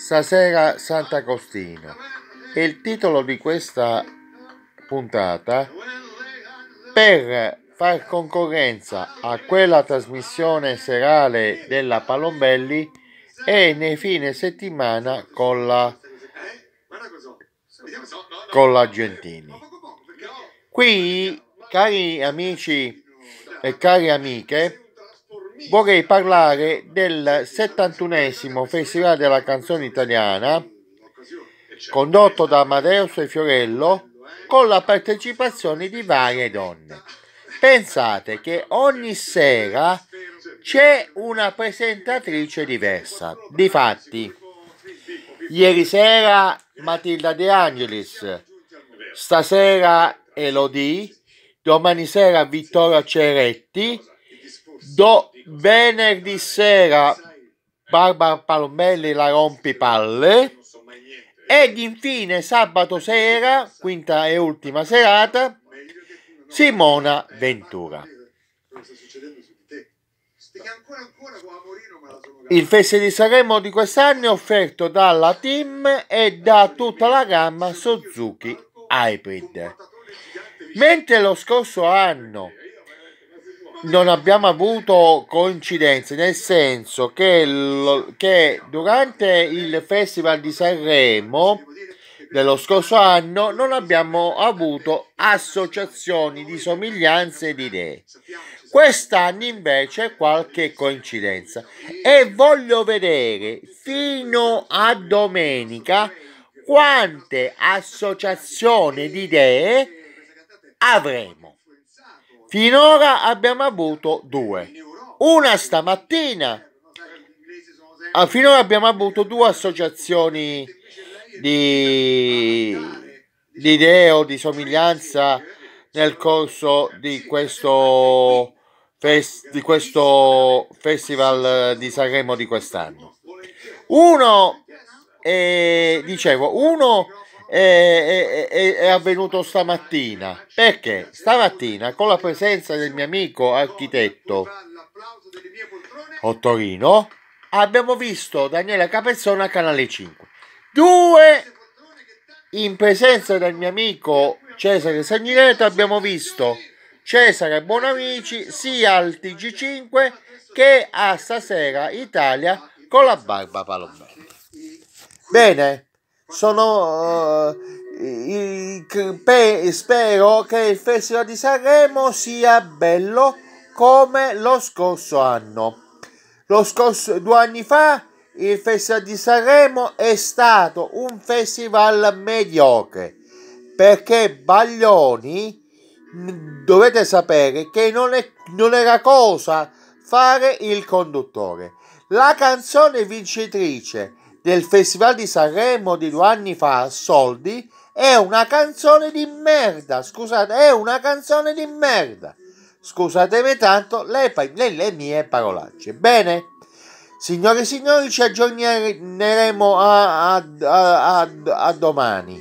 Stasera Sant'Agostino. E il titolo di questa puntata per far concorrenza a quella trasmissione serale della Palombelli e nei fine settimana con la con la Qui, cari amici e cari amiche, vorrei parlare del 71 Festival della Canzone Italiana condotto da Amadeus e Fiorello con la partecipazione di varie donne. Pensate che ogni sera c'è una presentatrice diversa. Difatti, ieri sera Matilda De Angelis, stasera Elodie, domani sera Vittorio Ceretti, do, venerdì sera eh, Barbara Palombelli la eh, rompipalle eh, ed infine sabato sera, quinta e ultima serata, Simona Ventura. Il Feste di Sanremo di quest'anno è offerto dalla team e da tutta la gamma Suzuki Hybrid. Mentre lo scorso anno non abbiamo avuto coincidenze, nel senso che, lo, che durante il Festival di Sanremo dello scorso anno non abbiamo avuto associazioni di somiglianze di idee. Quest'anno invece qualche coincidenza e voglio vedere fino a domenica quante associazioni di idee avremo. Finora abbiamo avuto due. Una stamattina. Ah, finora abbiamo avuto due associazioni di, di idee o di somiglianza nel corso di questo, fest, di questo festival di Sanremo di quest'anno. Uno, è, eh, dicevo, uno è, è, è, avvenuto stamattina. Perché stamattina, con la presenza del mio amico architetto Ottorino, abbiamo visto Daniela Capezzone a Canale 5. Due, in presenza del mio amico Cesare Sagnineto, abbiamo visto Cesare Buonamici sia al TG5 che a Stasera Italia con la barba palombella Bene sono uh, i, pe, spero che il Festival di Sanremo sia bello come lo scorso anno. Lo scorso due anni fa il Festival di Sanremo è stato un festival mediocre perché Baglioni mm, dovete sapere che non, è, non era cosa fare il conduttore. La canzone vincitrice del Festival di Sanremo di due anni fa, Soldi, è una canzone di merda, scusate, è una canzone di merda. Scusatemi tanto le, le, le mie parolacce. Bene, signore e signori, ci aggiorneremo a, a, a, a domani.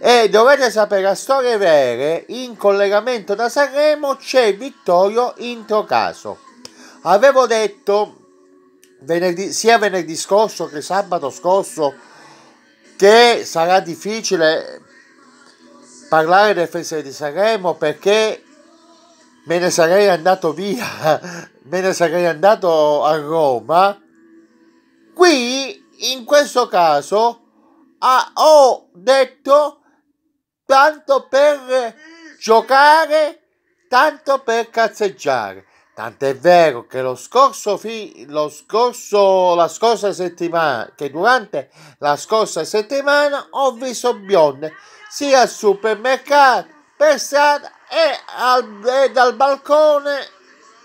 E dovete sapere a storie vere, in collegamento da Sanremo c'è Vittorio Introcaso. Avevo detto venerdì, sia venerdì scorso che sabato scorso che sarà difficile parlare del Festival di Sanremo perché me ne sarei andato via, me ne sarei andato a Roma. Qui, in questo caso, ah, ho detto tanto per giocare, tanto per cazzeggiare. Tant'è vero che lo scorso, fi- lo scorso, la scorsa settimana, che durante la scorsa settimana ho visto bionde sia al supermercato, per strada e, al, e dal balcone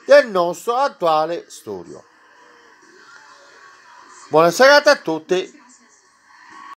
del nostro attuale studio. Buona serata a tutti.